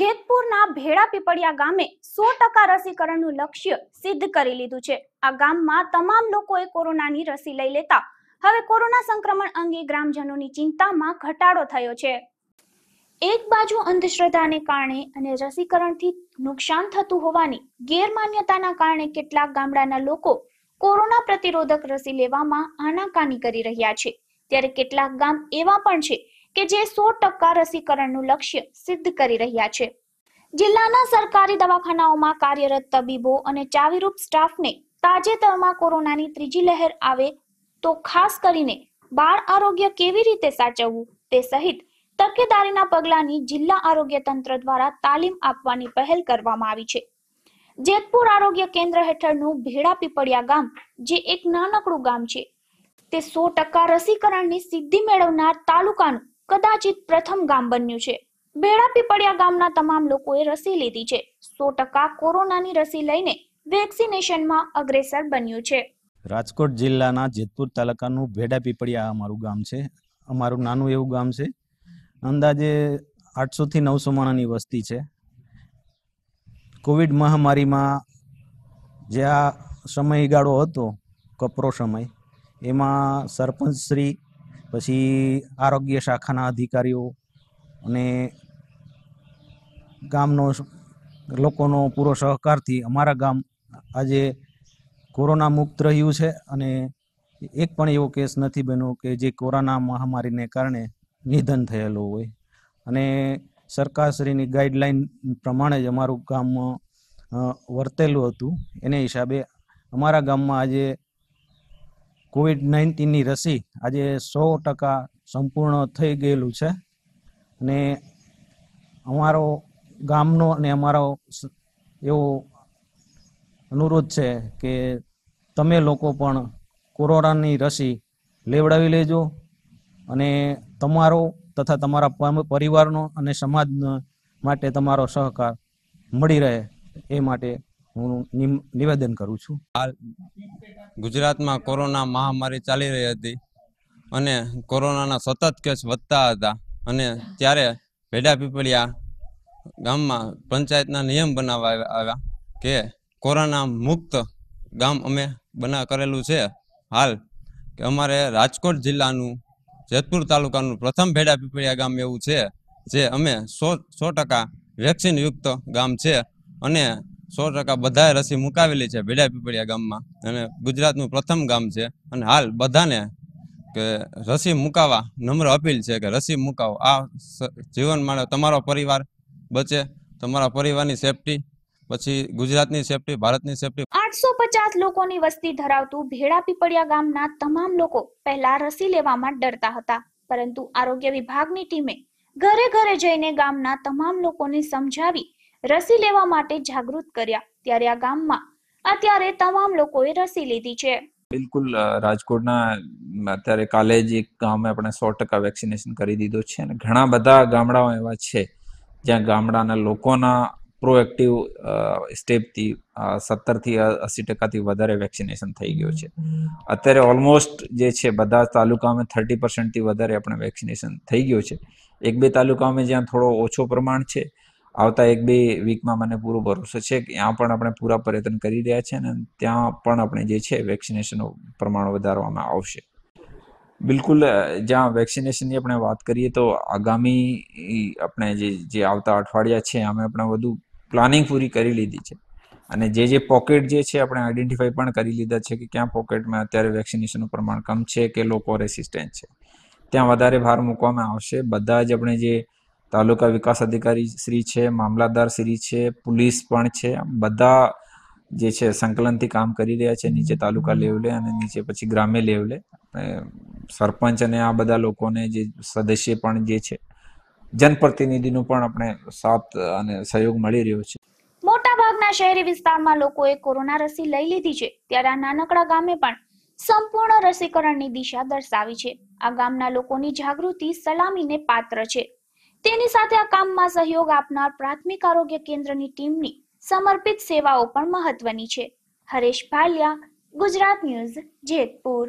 જેતપુરના ભેડા પીપળિયા ગામે સો ટકા રસીકરણનું લક્ષ્ય સિદ્ધ કરી લીધું છે આ ગામમાં તમામ લોકોએ કોરોનાની રસી લઈ લેતા હવે કોરોના સંક્રમણ અંગે ગ્રામજનોની ચિંતામાં ઘટાડો થયો છે એક બાજુ અંધશ્રદ્ધાને કારણે અને રસીકરણથી નુકસાન થતું હોવાની ગેરમાન્યતાના કારણે કેટલાક ગામડાના લોકો કોરોના પ્રતિરોધક રસી લેવામાં આનાકાની કરી રહ્યા છે ત્યારે કેટલાક ગામ એવા પણ છે કે જે સો ટકા રસીકરણનું લક્ષ્ય સિદ્ધ કરી રહ્યા છે જિલ્લાના સરકારી દવાખાનાઓમાં કાર્યરત તબીબો અને ચાવીરૂપ સ્ટાફને તાજેતરમાં કોરોનાની ત્રીજી લહેર આવે તો ખાસ કરીને બાળ આરોગ્ય કેવી રીતે સાચવવું તે સહિત તકેદારીના પગલાંની જિલ્લા આરોગ્ય તંત્ર દ્વારા તાલીમ આપવાની પહેલ કરવામાં આવી છે જેતપુર આરોગ્ય કેન્દ્ર હેઠળનું ભેડા પીપળિયા ગામ જે એક નાનકડું ગામ છે તે સો ટકા રસીકરણની સિદ્ધિ મેળવનાર તાલુકાનું કદાચિત પ્રથમ ગામ બન્યું છે બેડા પીપળિયા ગામના તમામ લોકોએ રસી લીધી છે સો ટકા કોરોનાની રસી લઈને વેક્સિનેશનમાં અગ્રેસર બન્યું છે રાજકોટ જિલ્લાના જેતપુર તાલુકાનું ભેડા પીપળિયા અમારું ગામ છે અમારું નાનું એવું ગામ છે અંદાજે આઠસોથી નવસો માણાની વસ્તી છે કોવિડ મહામારીમાં જે આ સમયગાળો હતો કપરો સમય એમાં સરપંચ શ્રી પછી આરોગ્ય શાખાના અધિકારીઓ અને ગામનો લોકોનો પૂરો સહકારથી અમારા ગામ આજે કોરોના મુક્ત રહ્યું છે અને એક પણ એવો કેસ નથી બન્યો કે જે કોરોના મહામારીને કારણે નિધન થયેલું હોય અને સરકારશ્રીની ગાઈડલાઈન પ્રમાણે જ અમારું ગામ વર્તેલું હતું એને હિસાબે અમારા ગામમાં આજે કોવિડ નાઇન્ટીનની રસી આજે સો ટકા સંપૂર્ણ થઈ ગયેલું છે અને અમારો ગામનો અને અમારો એવો અનુરોધ છે કે તમે લોકો પણ કોરોનાની રસી લેવડાવી લેજો અને તમારો તથા તમારા પરિવારનો અને સમાજ માટે તમારો સહકાર મળી રહે એ માટે હું નિવેદન કરું છું હાલ ગુજરાતમાં કોરોના મહામારી ચાલી રહી હતી અને કોરોનાના સતત કેસ વધતા હતા અને ત્યારે ભેડા પીપળિયા ગામમાં પંચાયતના નિયમ બનાવવા આવ્યા કે કોરોના મુક્ત ગામ અમે બના કરેલું છે હાલ કે અમારે રાજકોટ જિલ્લાનું જેતપુર તાલુકાનું પ્રથમ ભેડા પીપળિયા ગામ એવું છે જે અમે સો સો ટકા વેક્સિનયુક્ત ગામ છે અને સો ટકા બધાએ રસી મુકાવેલી છે ભેડા પીપળિયા ગામમાં અને ગુજરાતનું પ્રથમ ગામ છે અને હાલ બધાને કે રસી મુકાવા નમ્ર અપીલ છે કે રસી મુકાવો આ જીવન માણે તમારો પરિવાર બચે તમારા પરિવારની સેફટી પછી ગુજરાતની સેફટી ભારતની સેફટી આઠસો પચાસ લોકોની વસ્તી ધરાવતું ભેડા પીપળિયા ગામના તમામ લોકો પહેલા રસી લેવામાં ડરતા હતા પરંતુ આરોગ્ય વિભાગની ટીમે ઘરે ઘરે જઈને ગામના તમામ લોકોને સમજાવી રસી લેવા માટે જાગૃત કર્યા ત્યારે આ ગામમાં અત્યારે તમામ લોકોએ રસી લીધી છે બિલકુલ રાજકોટના અત્યારે કાલે જ એક ગામે આપણે સો ટકા વેક્સિનેશન કરી દીધો છે અને ઘણા બધા ગામડાઓ એવા છે જ્યાં ગામડાના લોકોના પ્રોએક્ટિવ સ્ટેપથી સત્તરથી અસી ટકાથી વધારે વેક્સિનેશન થઈ ગયું છે અત્યારે ઓલમોસ્ટ જે છે બધા તાલુકામાં થર્ટી પર્સન્ટથી વધારે આપણે વેક્સિનેશન થઈ ગયું છે એક બે તાલુકામાં જ્યાં થોડો ઓછો પ્રમાણ છે આવતા એક બે વીકમાં મને પૂરો ભરોસો છે કે ત્યાં પણ આપણે પૂરા પ્રયત્ન કરી રહ્યા છે અને ત્યાં પણ આપણે જે છે વેક્સિનેશનનું પ્રમાણ વધારવામાં આવશે બિલકુલ જ્યાં વેક્સિનેશનની આપણે વાત કરીએ તો આગામી આપણે જે જે આવતા અઠવાડિયા છે અમે આપણે વધુ પ્લાનિંગ પૂરી કરી લીધી છે અને જે જે પોકેટ જે છે આપણે આઈડેન્ટિફાઈ પણ કરી લીધા છે કે ક્યાં પોકેટમાં અત્યારે વેક્સિનેશનનું પ્રમાણ કમ છે કે લોકો રેસિસ્ટન્ટ છે ત્યાં વધારે ભાર મૂકવામાં આવશે બધા જ આપણે જે તાલુકા વિકાસ અધિકારી શ્રી છે મામલાદાર શ્રી છે પોલીસ પણ છે બધા જે છે સંકલનથી કામ કરી રહ્યા છે નીચે તાલુકા લેવલે અને નીચે પછી ગ્રામ્ય લેવલે સરપંચ અને આ બધા લોકોને જે સદસ્ય પણ જે છે જનપ્રતિનિધિનું પણ આપણે સાથ અને સહયોગ મળી રહ્યો છે મોટાભાગના શહેરી વિસ્તારમાં લોકોએ કોરોના રસી લઈ લીધી છે ત્યારે આ નાનકડા ગામે પણ સંપૂર્ણ રસીકરણની દિશા દર્શાવી છે આ ગામના લોકોની જાગૃતિ સલામીને પાત્ર છે તેની સાથે આ કામમાં સહયોગ આપનાર પ્રાથમિક આરોગ્ય કેન્દ્રની ટીમની સમર્પિત સેવાઓ પણ મહત્વની છે હરેશ ભાલિયા ગુજરાત ન્યૂઝ જેતપુર